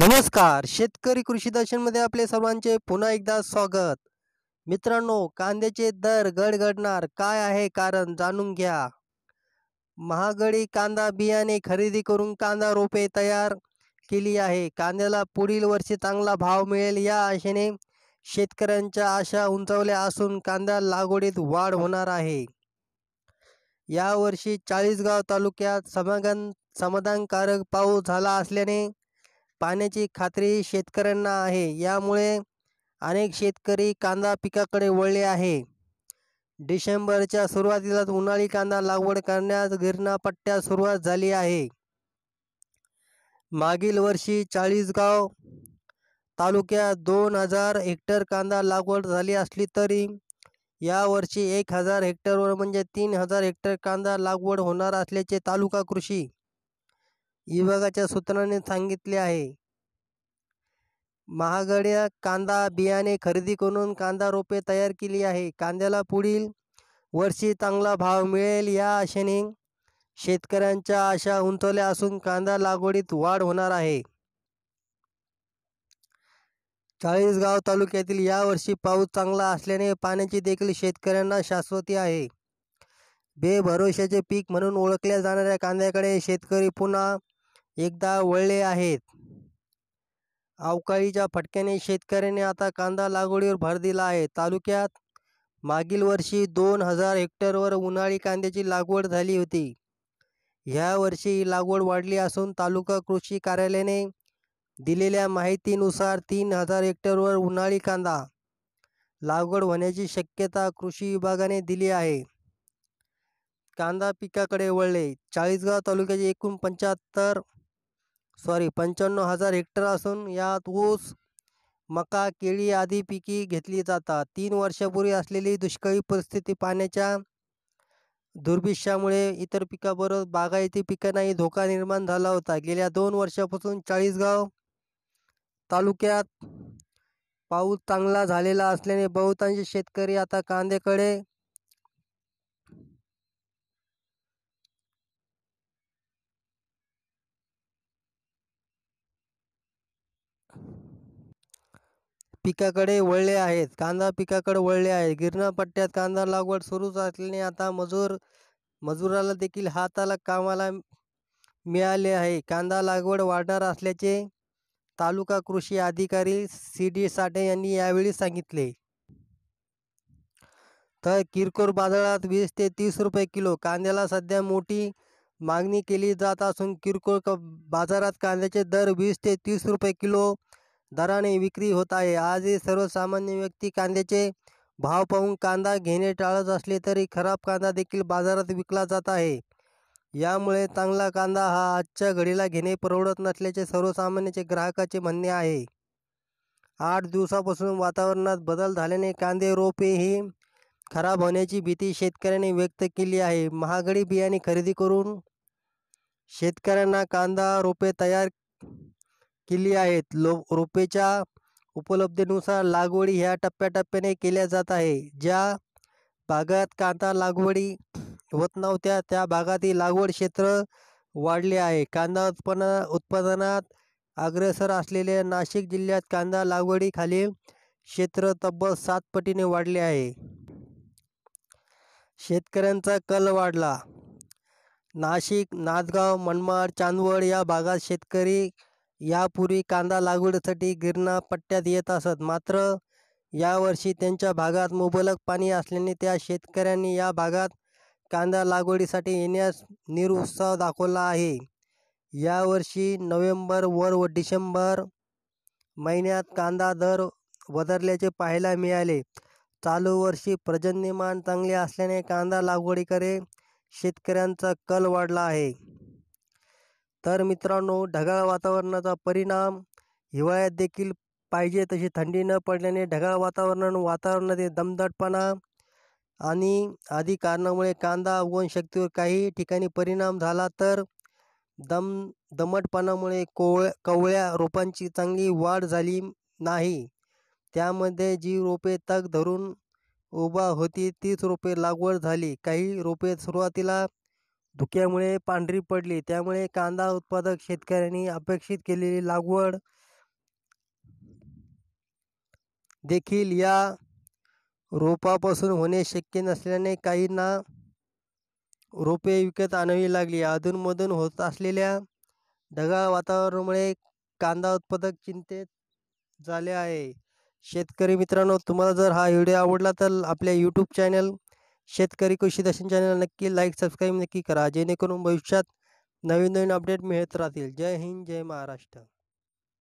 नमस्कार शेतकरी कृषी दर्शन मध्ये आपले सर्वांचे पुन्हा एकदा स्वागत मित्रांनो कांद्याचे दर गडगडणार काय आहे कारण जाणून घ्या महागडी कांदा बियाणे खरेदी करून कांदा रोपे तयार केली आहे कांद्याला पुढील वर्षी चांगला भाव मिळेल या आशेने शेतकऱ्यांच्या आशा उंचावल्या असून कांदा लागवडीत वाढ होणार आहे यावर्षी चाळीसगाव तालुक्यात समाधान समाधानकारक पाऊस झाला असल्याने पाण्याची खात्री शेतकऱ्यांना आहे यामुळे अनेक शेतकरी कांदा पिकाकडे वळले आहे डिसेंबरच्या सुरुवातीला उन्हाळी कांदा लागवड करण्यास गिरणा पट्ट्या सुरुवात झाली आहे मागील वर्षी चाळीसगाव तालुक्यात दोन हजार हेक्टर कांदा लागवड झाली असली तरी यावर्षी एक हजार हेक्टरवर म्हणजे तीन हजार हेक्टर कांदा लागवड होणार असल्याचे तालुका कृषी विभागाच्या सूत्रांनी सांगितले आहे महागड्या कांदा बियाणे खरेदी करून कांदा रोपे तयार केली आहे कांद्याला पुढील वर्षी चांगला भाव मिळेल या आशेने शेतकऱ्यांच्या आशा उंचवल्या असून कांदा लागवडीत वाढ होणार आहे चाळीसगाव तालुक्यातील यावर्षी पाऊस चांगला असल्याने पाण्याची देखील शेतकऱ्यांना शाश्वती आहे बेभरोशाचे पीक म्हणून ओळखल्या जाणाऱ्या कांद्याकडे शेतकरी पुन्हा एकदा वळले आहेत अवकाळीच्या फटक्याने शेतकऱ्याने आता कांदा लागवडीवर भर दिला आहे तालुक्यात मागील वर्षी दोन हजार हेक्टरवर उन्हाळी कांद्याची लागवड झाली होती ह्या वर्षी ही लागवड वाढली असून तालुका कृषी कार्यालयाने दिलेल्या माहितीनुसार तीन हजार हेक्टरवर उन्हाळी कांदा लागवड होण्याची शक्यता कृषी विभागाने दिली आहे कांदा पिकाकडे वळले चाळीसगाव तालुक्याचे एकूण पंच्याहत्तर सॉरी पंच्याण्णव हजार हेक्टर असून यात ऊस मका केळी आदी पिके घेतली जातात तीन वर्षापूर्वी असलेली दुष्काळी परिस्थिती पाण्याच्या दुर्भिक्षामुळे इतर पिकाबरोबर बागायती पिकांनाही धोका निर्माण झाला होता गेल्या दोन वर्षापासून चाळीसगाव तालुक्यात पाऊस चांगला झालेला असल्याने बहुतांश शेतकरी आता कांद्याकडे पिकाकडे वळले आहेत कांदा पिकाकडे वळले आहे गिरणा पट्ट्यात कांदा लागवड सुरूच असल्याने आता मजूर मजुराला देखील हाताला कामाला मिळाले आहे कांदा लागवड वाढणार असल्याचे तालुका कृषी अधिकारी सी डी साठे यांनी यावेळी सांगितले तर किरकोळ बाजारात वीस ते तीस रुपये किलो कांद्याला सध्या मोठी मागणी केली जात असून किरकोळ बाजारात कांद्याचे दर वीस ते तीस रुपये किलो दराने विक्री होत आहे आजही सर्वसामान्य व्यक्ती कांद्याचे भाव पाहून कांदा घेणे टाळत असले तरी खराब कांदा देखील बाजारात विकला जात आहे यामुळे चांगला कांदा हा आजच्या घडीला घेणे परवडत नसल्याचे सर्वसामान्याचे ग्राहकाचे म्हणणे आहे आठ दिवसापासून वातावरणात बदल झाल्याने कांदे रोपे ही खराब होण्याची भीती शेतकऱ्यांनी व्यक्त केली आहे महागडी बियाणे खरेदी करून शेतकऱ्यांना कांदा रोपे तयार केली आहेत लो रोपेच्या उपलब्धतेनुसार लागवडी ह्या टप्प्याटप्प्याने केल्या जात आहे ज्या भागात कांदा लागवडी होत नव्हत्या त्या भागातील लागवड क्षेत्र वाढले आहे कांदा उत्पन्न उत्पादनात अग्रसर असलेल्या नाशिक जिल्ह्यात कांदा लागवडीखाली क्षेत्र तब्बल सात पटीने वाढले आहे शेतकऱ्यांचा कल वाढला नाशिक नादगाव मनमाड चांदवड या भागात शेतकरी यापूर्वी कांदा लागवडीसाठी गिरणा पट्ट्यात येत असत मात्र यावर्षी त्यांच्या भागात मुबलक पाणी असल्याने त्या शेतकऱ्यांनी या भागात कांदा लागवडीसाठी येण्यास निरुत्साह दाखवला आहे यावर्षी नोव्हेंबर व डिसेंबर महिन्यात कांदा दर वधरल्याचे पाहायला मिळाले चालू वर्षी पर्जन्यमान चांगले असल्याने कांदा लागवडीकडे शेतकऱ्यांचा कल वाढला आहे तर मित्रांनो ढगाळ वातावरणाचा परिणाम हिवाळ्यात देखील पाहिजे तशी थंडी न पडल्याने ढगाळ वातावरण वातावरणात दमदटपणा आणि आदी कारणामुळे कांदा उगवण शक्तीवर काही ठिकाणी परिणाम झाला तर दम दमटपणामुळे कोवळ कवळ्या रोपांची चांगली वाढ झाली नाही त्यामध्ये जी रोपे तग धरून उभा होती तीच रोपे लागवड झाली काही रोपे सुरुवातीला धुक्यामुळे पांढरी पडली त्यामुळे कांदा उत्पादक शेतकऱ्यांनी अपेक्षित केलेली लागवड देखील या रोपापासून होणे शक्य नसल्याने काहींना रोपे विकत आणावी लागली अधूनमधून होत असलेल्या ढगाळ वातावरणामुळे कांदा उत्पादक चिंतेत झाले आहे शेतकरी मित्रांनो तुम्हाला जर हा व्हिडिओ आवडला तर आपल्या YouTube channel Shetkari Krushi Darshan channel नक्की लाईक सबस्क्राईब नक्की करा जेणेकरून भविष्यात नवीन नवीन अपडेट मिळत राहतील जय हिंद जय महाराष्ट्र